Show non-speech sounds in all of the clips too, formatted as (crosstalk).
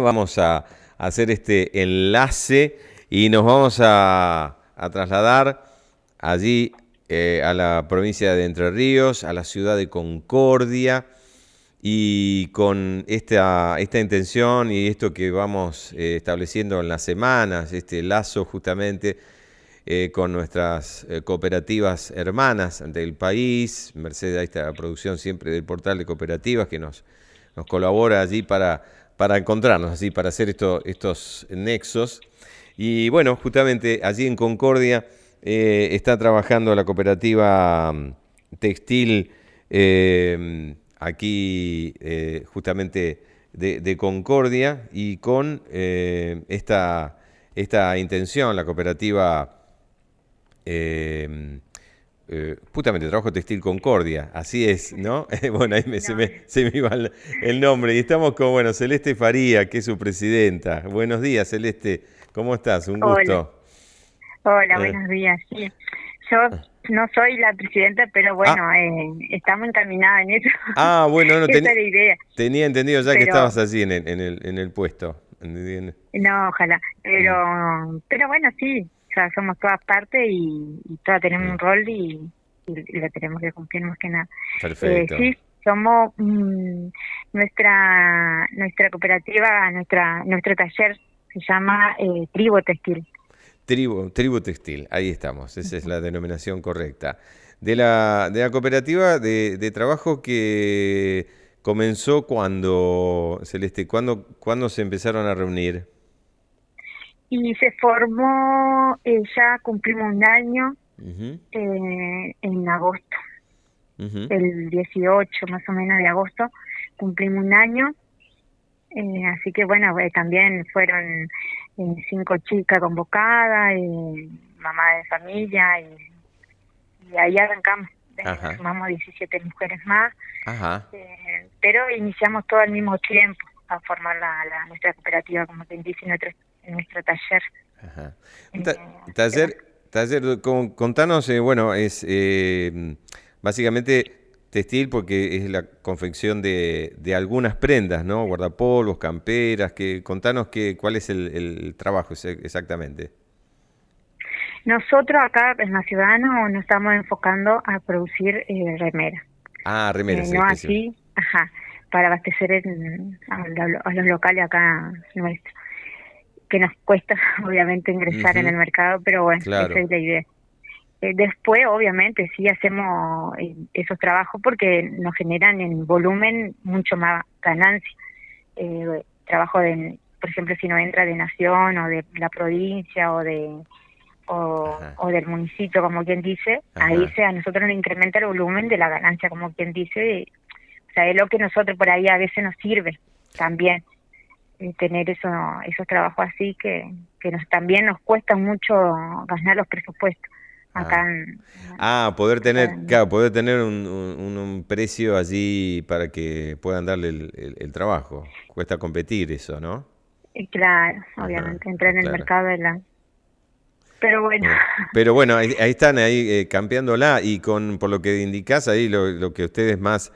Vamos a hacer este enlace y nos vamos a, trasladar allí eh, a la provincia de Entre Ríos, a la ciudad de Concordia, y con esta, esta intención y esto que vamos eh, estableciendo en las semanas, este lazo justamente eh, con nuestras cooperativas hermanas ante el país, merced a esta producción siempre del portal de cooperativas que nos, nos colabora allí para para encontrarnos, así, para hacer estos nexos. Y bueno, justamente allí en Concordia eh, está trabajando la cooperativa mm, textil eh, aquí eh, justamente de, Concordia y con esta, esta intención, la cooperativa... Eh, eh, justamente trabajo textil Concordia, así es, ¿no? (laughs) Eh, bueno, ahí se, me, se, me, iba el, nombre. Y estamos con, bueno, Celeste Faría, que es su presidenta. Buenos días, Celeste. ¿Cómo estás? Un gusto. Hola, eh. buenos días. Yo ah. no soy la presidenta, pero bueno, ah. eh, estamos encaminadas en eso. Ah, bueno, no (laughs) tenía idea. Tenía entendido ya que estabas allí en el, en el, en el puesto. No, ojalá. Pero, mm. pero bueno, sí, somos todas partes y, todas tenemos un rol y, la lo tenemos que cumplir más que nada. Perfecto. Eh, sí, somos mm, nuestra nuestra cooperativa, nuestra nuestro taller se llama eh, Tribo Textil. Tribu, Textil, ahí estamos, esa es la denominación correcta. De la, la cooperativa de, trabajo que comenzó cuando, Celeste, cuando cuando se empezaron a reunir? Y se formó eh, ya cumplimos un año eh, en agosto, el 18 más o menos de agosto, cumplimos un año. Eh, así que bueno, eh, también fueron eh, cinco chicas convocadas, y mamá de familia, y, ahí arrancamos. Ajá. Sumamos 17 mujeres más, pero iniciamos todo al mismo tiempo a formar la, la nuestra cooperativa, como te dice, en nuestro taller. Taller, taller contanos, eh, bueno, es eh, básicamente textil porque es la confección de, algunas prendas, ¿no? Guardapolvos, camperas, que contanos que, cuál es el, trabajo exactamente. Nosotros acá en la no nos estamos enfocando a producir remera. Eh, remeras. Ah, remeras. Eh, no ajá, para abastecer a, a los locales acá nuestros que nos cuesta (laughs) obviamente ingresar en el mercado, pero bueno, esa es la idea. Eh, después, obviamente, sí hacemos eh, esos trabajos porque nos generan en volumen mucho más ganancia. Eh, trabajo, de, por ejemplo, si no entra de nación o de la provincia o de o, del municipio, como quien dice, ahí se, a nosotros nos incrementa el volumen de la ganancia, como quien dice. o sea, es lo que nosotros por ahí a veces nos sirve también tener eso, esos trabajos así que, que nos, también nos cuesta mucho ganar los presupuestos. Ah. Acá ah. poder tener, claro, poder tener un, un, precio allí para que puedan darle el, trabajo. Cuesta competir eso, ¿no? claro, obviamente, entrar en el mercado de la... Pero bueno. Eh, pero bueno, ahí, están, ahí eh, campeándola y con, por lo que indicás, ahí lo que ustedes más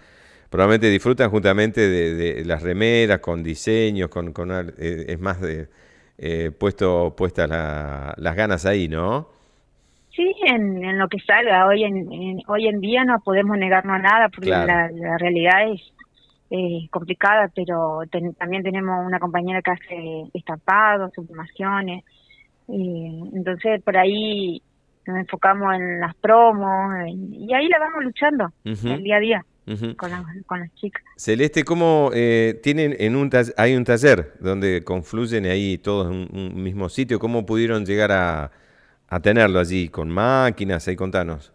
probablemente disfrutan justamente de, las remeras con diseños, con, eh, es más de eh, puesto puestas las ganas ahí, ¿no? Sí, en, en lo que salga hoy en, hoy en día no podemos negarnos a nada porque la, la, realidad es complicada, pero también tenemos una compañera que hace estampados, sublimaciones, eh, entonces por ahí nos enfocamos en las promos y ahí la vamos luchando el día a día con, las, chicas. Celeste, ¿cómo eh, tienen en un hay un taller donde confluyen ahí todos en un mismo sitio? ¿Cómo pudieron llegar a, a tenerlo allí con máquinas? Ahí contanos.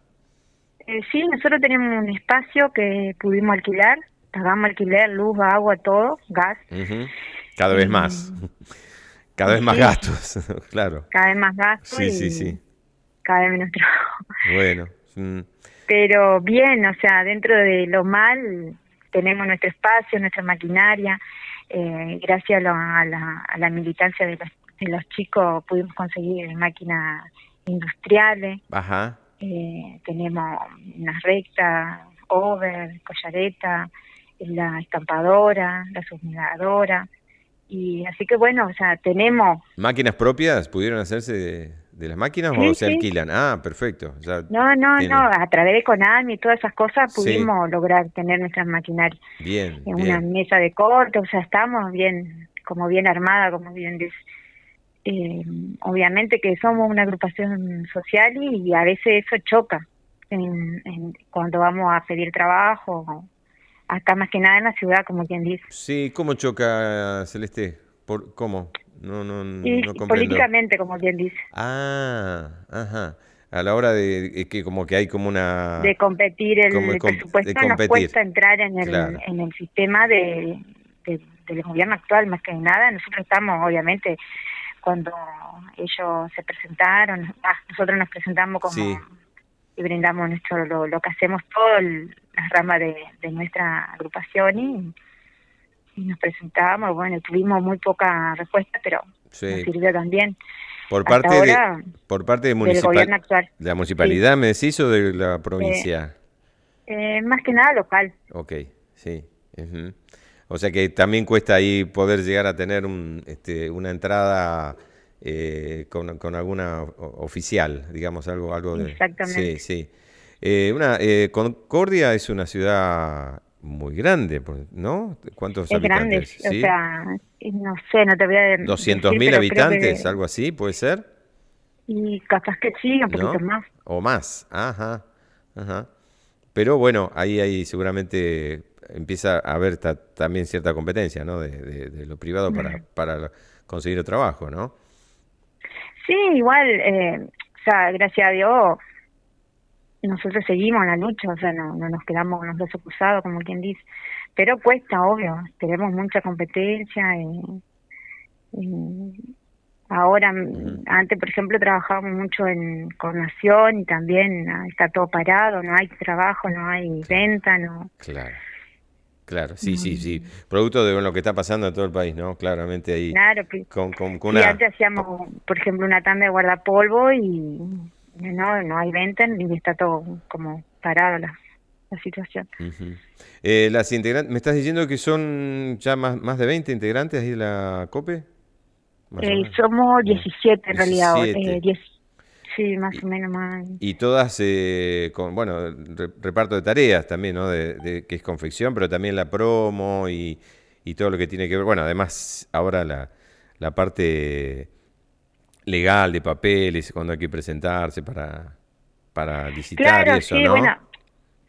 Eh, sí, nosotros tenemos un espacio que pudimos alquilar, pagamos alquiler, luz, agua, todo, gas. (laughs) Cada vez más. Cada vez más gastos, (laughs) claro. Cada vez más gastos. Sí, sí, sí. Cada vez menos trabajo. Bueno. Mm. Pero bien, o sea, dentro de lo mal tenemos nuestro espacio, nuestra maquinaria. Eh, gracias a, la, militancia de los, chicos pudimos conseguir máquinas industriales. Ajá. Eh, tenemos unas rectas, over, collareta, la estampadora, la submiladora. Y así que bueno, o sea, tenemos... ¿Máquinas propias pudieron hacerse de ¿De las máquinas o se alquilan? Ah, perfecto. no, no, no, a través de Conami y todas esas cosas pudimos lograr tener nuestras maquinarias. Bien. En una mesa de corte, o sea, estamos bien, como bien armada, como bien dice. Eh, obviamente que somos una agrupación social y, a veces eso choca cuando vamos a pedir trabajo, acá más que nada en la ciudad, como quien dice. Sí, ¿cómo choca Celeste? ¿Por, ¿Cómo? Y, políticamente, como bien dice. Ah, ajá. A la hora de, que como que hay como una... De competir el, presupuesto nos cuesta entrar en el, en el sistema de, del gobierno actual, más que nada. Nosotros estamos, obviamente, cuando ellos se presentaron, ah, nosotros nos presentamos como... Y brindamos nuestro lo, que hacemos todo la rama de, de nuestra agrupación y nos presentábamos, bueno, tuvimos muy poca respuesta, pero nos sirvió también. Por parte, por parte del gobierno actual. la municipalidad me decís o de la provincia? Eh, eh, más que nada local. Ok, sí. O sea que también cuesta ahí poder llegar a tener este, una entrada eh, con, alguna oficial, digamos, algo, algo de... Exactamente. Sí, sí. una, Concordia es una ciudad muy grande, pues, ¿no? ¿Cuántos habitantes? Grande, o sea, no sé, no te voy a 200 mil habitantes, algo así, puede ser. Y capaz que sí, un poquito más. O más, ajá, ajá. Pero bueno, ahí ahí seguramente empieza a haber también cierta competencia, ¿no? De, lo privado para, para conseguir el trabajo, ¿no? Sí, igual, eh, o sea, gracias a Dios nosotros seguimos la lucha, o sea, no, nos quedamos con los dos acusados, como quien dice. Pero cuesta, obvio, tenemos mucha competencia. Y, ahora, mm, antes, por ejemplo, trabajábamos mucho en Nación y también ah, está todo parado, no hay trabajo, no hay venta, no. Claro. Claro, sí, sí, sí. Producto de lo que está pasando en todo el país, ¿no? Claramente ahí. Claro, con, antes hacíamos, por ejemplo, una tanda de guardapolvo y no, no hay 20, ni está todo como parado la, situación. Eh, las integrantes, ¿Me estás diciendo que son ya más, de 20 integrantes ahí de la COPE? Eh, somos 17 en realidad, eh, sí, más o menos más. Y todas con, bueno, reparto de tareas también, ¿no? De, de, que es confección, pero también la promo y, todo lo que tiene que ver, bueno, además ahora la, la parte legal, de papeles, cuando hay que presentarse para, para visitar claro, eso, sí, Bueno,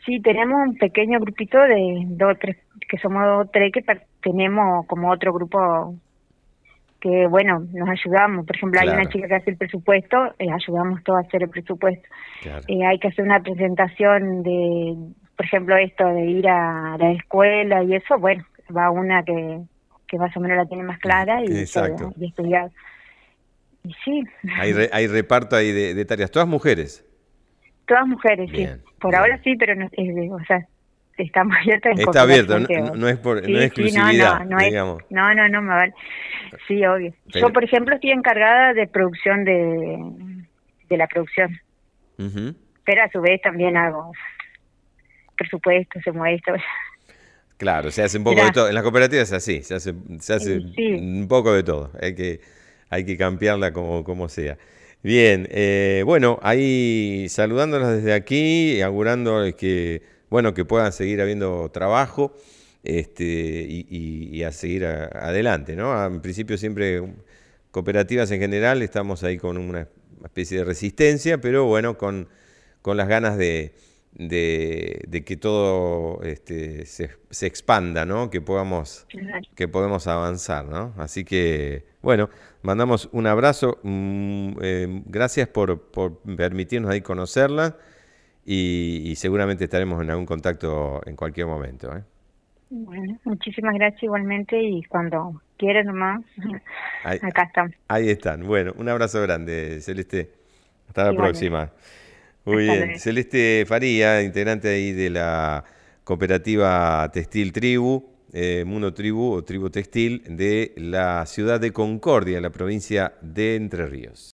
sí, tenemos un pequeño grupito de dos tres, que somos dos tres que tenemos como otro grupo que, bueno, nos ayudamos. Por ejemplo, hay una chica que hace el presupuesto, eh, ayudamos todos a hacer el presupuesto. Eh, hay que hacer una presentación de, por ejemplo, esto de ir a la escuela y eso, bueno, va una que, que más o menos la tiene más clara y, todo, y estudiar sí. Hay, hay reparto ahí de, tareas, todas mujeres. Todas mujeres, sí. Por ahora sí, pero no, es, eh, o sea, está abierto. está abierto. no, es por no es exclusividad, no, no, digamos. no, no, no, me vale. Sí, obvio. Yo, por ejemplo, estoy encargada de producción de, de la producción. Pero a su vez también hago presupuestos, se muestra. Claro, se hace un poco de todo. En las cooperativas es así, se hace, se hace un poco de todo. Hay que hay que cambiarla como, como sea. Bien, eh, bueno, ahí saludándolas desde aquí, augurando que, bueno, que puedan seguir habiendo trabajo este, y, a seguir adelante, ¿no? En principio siempre cooperativas en general estamos ahí con una especie de resistencia, pero bueno, con, con las ganas de, de, que todo este, se, expanda, ¿no? Que podamos, que podemos avanzar, ¿no? Así que, bueno, mandamos un abrazo. Mm, eh, gracias por, permitirnos ahí conocerla y, seguramente estaremos en algún contacto en cualquier momento. ¿eh? Bueno, muchísimas gracias igualmente y cuando quieran nomás, (laughs) acá están. Ahí están. Bueno, un abrazo grande, Celeste. Hasta la próxima. Muy bien. Celeste Faría, integrante ahí de la cooperativa Textil Tribu, eh, Muno Tribu o Tribu Textil de la ciudad de Concordia, en la provincia de Entre Ríos.